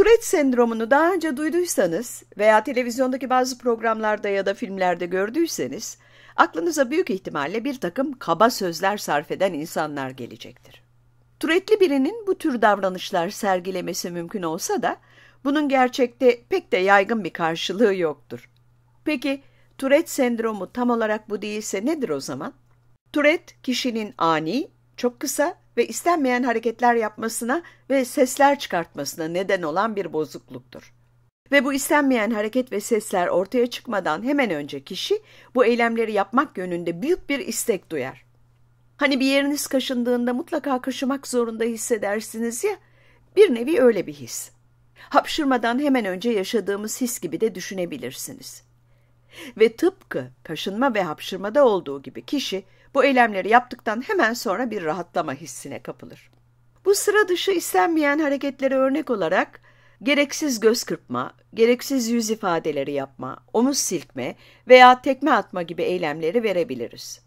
Tourette sendromunu daha önce duyduysanız veya televizyondaki bazı programlarda ya da filmlerde gördüyseniz aklınıza büyük ihtimalle bir takım kaba sözler sarf eden insanlar gelecektir. Türetli birinin bu tür davranışlar sergilemesi mümkün olsa da bunun gerçekte pek de yaygın bir karşılığı yoktur. Peki Turet sendromu tam olarak bu değilse nedir o zaman? Turet kişinin ani, çok kısa ve istenmeyen hareketler yapmasına ve sesler çıkartmasına neden olan bir bozukluktur. Ve bu istenmeyen hareket ve sesler ortaya çıkmadan hemen önce kişi bu eylemleri yapmak yönünde büyük bir istek duyar. Hani bir yeriniz kaşındığında mutlaka kaşımak zorunda hissedersiniz ya, bir nevi öyle bir his. Hapşırmadan hemen önce yaşadığımız his gibi de düşünebilirsiniz. Ve tıpkı kaşınma ve hapşırmada olduğu gibi kişi bu eylemleri yaptıktan hemen sonra bir rahatlama hissine kapılır. Bu sıra dışı istenmeyen hareketlere örnek olarak gereksiz göz kırpma, gereksiz yüz ifadeleri yapma, omuz silkme veya tekme atma gibi eylemleri verebiliriz.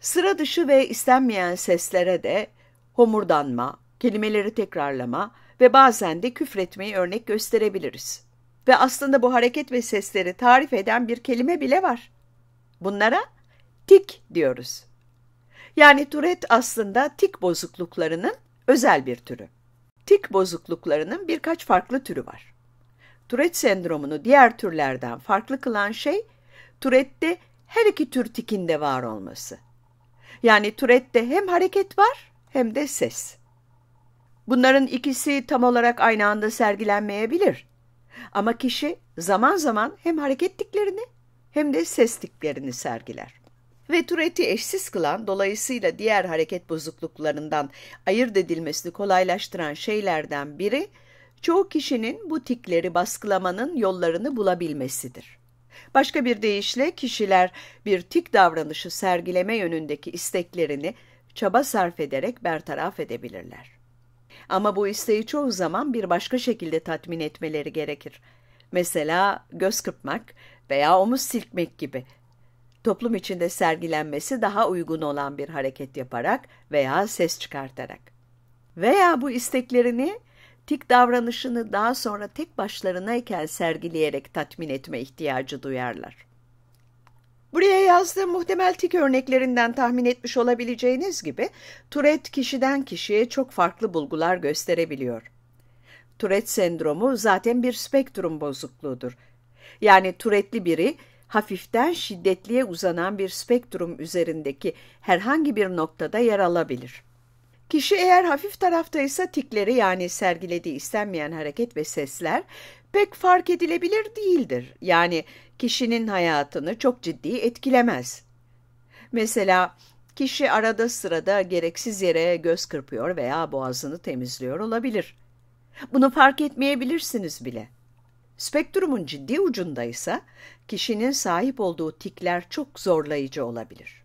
Sıra dışı ve istenmeyen seslere de homurdanma, kelimeleri tekrarlama ve bazen de küfretmeyi örnek gösterebiliriz. Ve aslında bu hareket ve sesleri tarif eden bir kelime bile var. Bunlara tik diyoruz. Yani Turet aslında tik bozukluklarının özel bir türü. Tik bozukluklarının birkaç farklı türü var. Turet sendromunu diğer türlerden farklı kılan şey Turet'te her iki tür tikinde var olması. Yani Turet'te hem hareket var hem de ses. Bunların ikisi tam olarak aynı anda sergilenmeyebilir. Ama kişi zaman zaman hem hareket tiklerini hem de ses tiklerini sergiler ve tureti eşsiz kılan, dolayısıyla diğer hareket bozukluklarından ayırt edilmesini kolaylaştıran şeylerden biri, çoğu kişinin bu tikleri baskılamanın yollarını bulabilmesidir. Başka bir deyişle kişiler bir tik davranışı sergileme yönündeki isteklerini çaba sarf ederek bertaraf edebilirler. Ama bu isteği çoğu zaman bir başka şekilde tatmin etmeleri gerekir. Mesela göz kırpmak veya omuz silkmek gibi toplum içinde sergilenmesi daha uygun olan bir hareket yaparak veya ses çıkartarak. Veya bu isteklerini tik davranışını daha sonra tek başlarınayken sergileyerek tatmin etme ihtiyacı duyarlar. Buraya yazdığım muhtemel tik örneklerinden tahmin etmiş olabileceğiniz gibi Tourette kişiden kişiye çok farklı bulgular gösterebiliyor. Tourette sendromu zaten bir spektrum bozukluğudur. Yani Tourette'li biri hafiften şiddetliye uzanan bir spektrum üzerindeki herhangi bir noktada yer alabilir. Kişi eğer hafif taraftaysa tikleri yani sergilediği istenmeyen hareket ve sesler pek fark edilebilir değildir. Yani kişinin hayatını çok ciddi etkilemez. Mesela kişi arada sırada gereksiz yere göz kırpıyor veya boğazını temizliyor olabilir. Bunu fark etmeyebilirsiniz bile.'' Spektrumun ciddi ucunda ise kişinin sahip olduğu tikler çok zorlayıcı olabilir.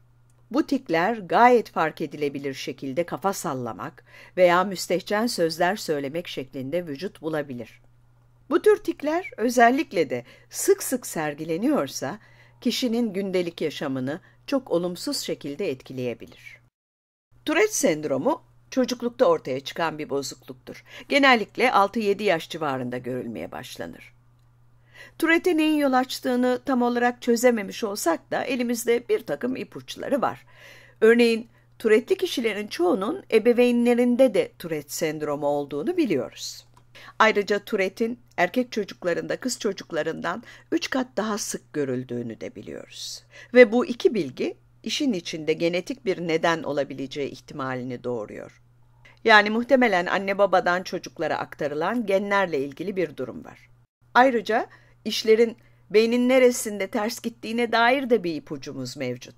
Bu tikler gayet fark edilebilir şekilde kafa sallamak veya müstehcen sözler söylemek şeklinde vücut bulabilir. Bu tür tikler özellikle de sık sık sergileniyorsa kişinin gündelik yaşamını çok olumsuz şekilde etkileyebilir. Tourette sendromu çocuklukta ortaya çıkan bir bozukluktur. Genellikle 6-7 yaş civarında görülmeye başlanır. Türete neyin yol açtığını tam olarak çözememiş olsak da elimizde bir takım ipuçları var. Örneğin Turetli kişilerin çoğunun ebeveynlerinde de Turet sendromu olduğunu biliyoruz. Ayrıca Turet'in erkek çocuklarında kız çocuklarından 3 kat daha sık görüldüğünü de biliyoruz. Ve bu iki bilgi işin içinde genetik bir neden olabileceği ihtimalini doğuruyor. Yani muhtemelen anne babadan çocuklara aktarılan genlerle ilgili bir durum var. Ayrıca işlerin beynin neresinde ters gittiğine dair de bir ipucumuz mevcut.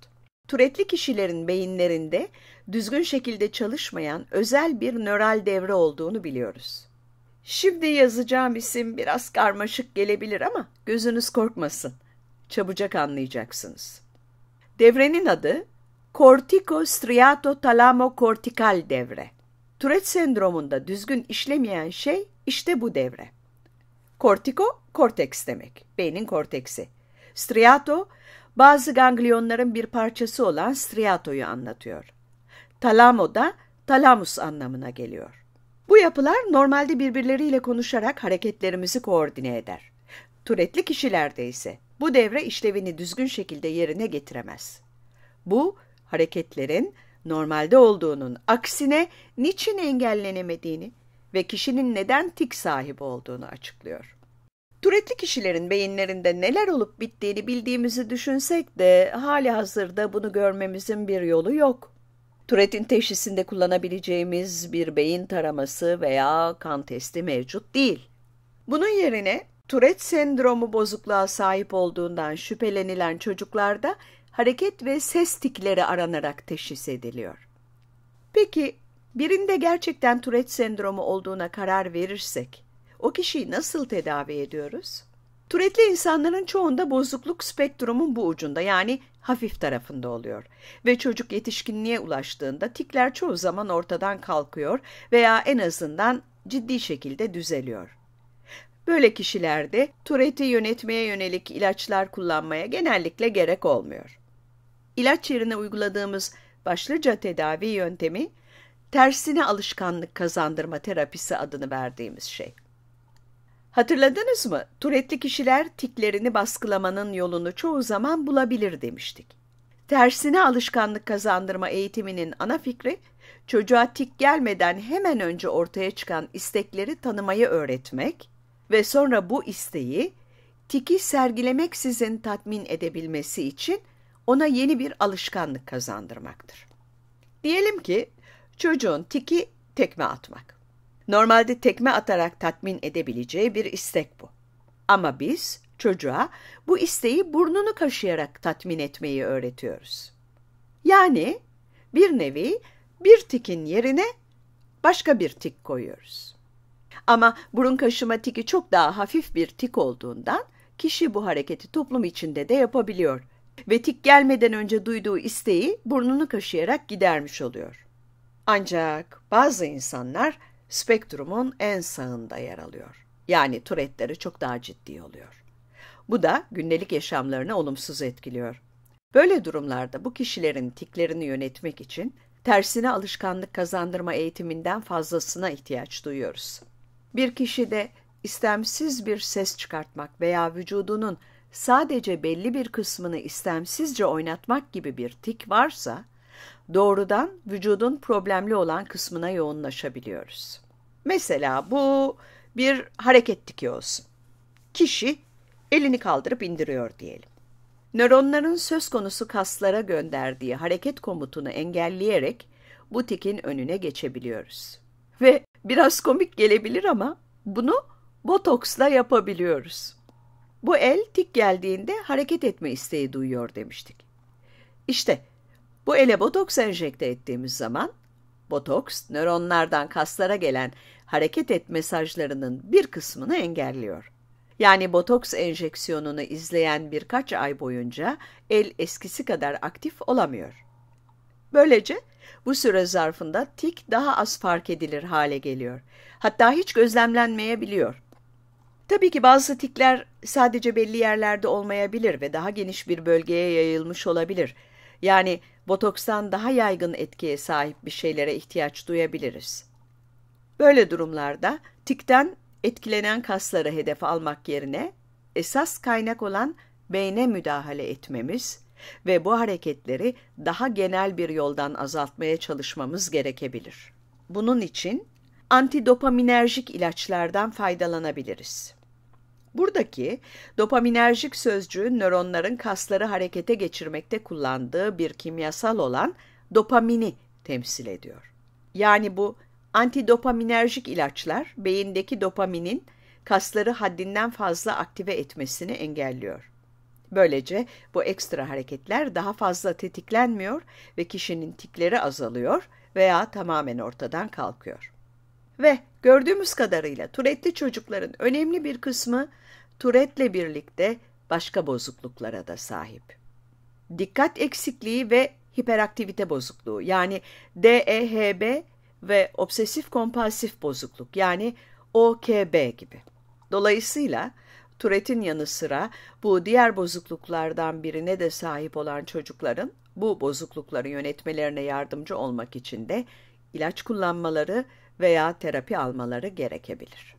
Türetli kişilerin beyinlerinde düzgün şekilde çalışmayan özel bir nöral devre olduğunu biliyoruz. Şimdi yazacağım isim biraz karmaşık gelebilir ama gözünüz korkmasın. Çabucak anlayacaksınız. Devrenin adı kortiko striato kortikostriatotalamokortikal devre. Tourette sendromunda düzgün işlemeyen şey işte bu devre. Kortiko, korteks demek. Beynin korteksi. Striato, bazı ganglionların bir parçası olan striatoyu anlatıyor. Talamo da talamus anlamına geliyor. Bu yapılar normalde birbirleriyle konuşarak hareketlerimizi koordine eder. Türetli kişilerde ise bu devre işlevini düzgün şekilde yerine getiremez. Bu hareketlerin normalde olduğunun aksine niçin engellenemediğini ve kişinin neden tik sahibi olduğunu açıklıyor. Türetli kişilerin beyinlerinde neler olup bittiğini bildiğimizi düşünsek de hali hazırda bunu görmemizin bir yolu yok. Türetin teşhisinde kullanabileceğimiz bir beyin taraması veya kan testi mevcut değil. Bunun yerine türet sendromu bozukluğa sahip olduğundan şüphelenilen çocuklarda hareket ve ses tikleri aranarak teşhis ediliyor. Peki Birinde gerçekten Tourette sendromu olduğuna karar verirsek, o kişiyi nasıl tedavi ediyoruz? Turetli insanların çoğunda bozukluk spektrumun bu ucunda yani hafif tarafında oluyor. Ve çocuk yetişkinliğe ulaştığında tikler çoğu zaman ortadan kalkıyor veya en azından ciddi şekilde düzeliyor. Böyle kişilerde Turette'i yönetmeye yönelik ilaçlar kullanmaya genellikle gerek olmuyor. İlaç yerine uyguladığımız başlıca tedavi yöntemi tersine alışkanlık kazandırma terapisi adını verdiğimiz şey. Hatırladınız mı? Turetli kişiler tiklerini baskılamanın yolunu çoğu zaman bulabilir demiştik. Tersine alışkanlık kazandırma eğitiminin ana fikri, çocuğa tik gelmeden hemen önce ortaya çıkan istekleri tanımayı öğretmek ve sonra bu isteği tiki sergilemek sizin tatmin edebilmesi için ona yeni bir alışkanlık kazandırmaktır. Diyelim ki çocuğun tiki tekme atmak. Normalde tekme atarak tatmin edebileceği bir istek bu. Ama biz çocuğa bu isteği burnunu kaşıyarak tatmin etmeyi öğretiyoruz. Yani bir nevi bir tikin yerine başka bir tik koyuyoruz. Ama burun kaşıma tiki çok daha hafif bir tik olduğundan kişi bu hareketi toplum içinde de yapabiliyor ve tik gelmeden önce duyduğu isteği burnunu kaşıyarak gidermiş oluyor. Ancak bazı insanlar spektrumun en sağında yer alıyor. Yani türetleri çok daha ciddi oluyor. Bu da gündelik yaşamlarını olumsuz etkiliyor. Böyle durumlarda bu kişilerin tiklerini yönetmek için tersine alışkanlık kazandırma eğitiminden fazlasına ihtiyaç duyuyoruz. Bir kişide istemsiz bir ses çıkartmak veya vücudunun sadece belli bir kısmını istemsizce oynatmak gibi bir tik varsa, Doğrudan vücudun problemli olan kısmına yoğunlaşabiliyoruz. Mesela bu bir hareket tiki olsun. Kişi elini kaldırıp indiriyor diyelim. Nöronların söz konusu kaslara gönderdiği hareket komutunu engelleyerek bu tikin önüne geçebiliyoruz. Ve biraz komik gelebilir ama bunu botoksla yapabiliyoruz. Bu el tik geldiğinde hareket etme isteği duyuyor demiştik. İşte bu ele botoks enjekte ettiğimiz zaman botoks nöronlardan kaslara gelen hareket et mesajlarının bir kısmını engelliyor. Yani botoks enjeksiyonunu izleyen birkaç ay boyunca el eskisi kadar aktif olamıyor. Böylece bu süre zarfında tik daha az fark edilir hale geliyor. Hatta hiç gözlemlenmeyebiliyor. Tabii ki bazı tikler sadece belli yerlerde olmayabilir ve daha geniş bir bölgeye yayılmış olabilir. Yani botokstan daha yaygın etkiye sahip bir şeylere ihtiyaç duyabiliriz. Böyle durumlarda tikten etkilenen kasları hedef almak yerine esas kaynak olan beyne müdahale etmemiz ve bu hareketleri daha genel bir yoldan azaltmaya çalışmamız gerekebilir. Bunun için antidopaminerjik ilaçlardan faydalanabiliriz. Buradaki dopaminerjik sözcüğü nöronların kasları harekete geçirmekte kullandığı bir kimyasal olan dopamini temsil ediyor. Yani bu antidopaminerjik ilaçlar beyindeki dopaminin kasları haddinden fazla aktive etmesini engelliyor. Böylece bu ekstra hareketler daha fazla tetiklenmiyor ve kişinin tikleri azalıyor veya tamamen ortadan kalkıyor. Ve gördüğümüz kadarıyla Turetli çocukların önemli bir kısmı Turet'le birlikte başka bozukluklara da sahip. Dikkat eksikliği ve hiperaktivite bozukluğu yani DEHB ve obsesif kompulsif bozukluk yani OKB gibi. Dolayısıyla Turet'in yanı sıra bu diğer bozukluklardan birine de sahip olan çocukların bu bozuklukları yönetmelerine yardımcı olmak için de ilaç kullanmaları veya terapi almaları gerekebilir.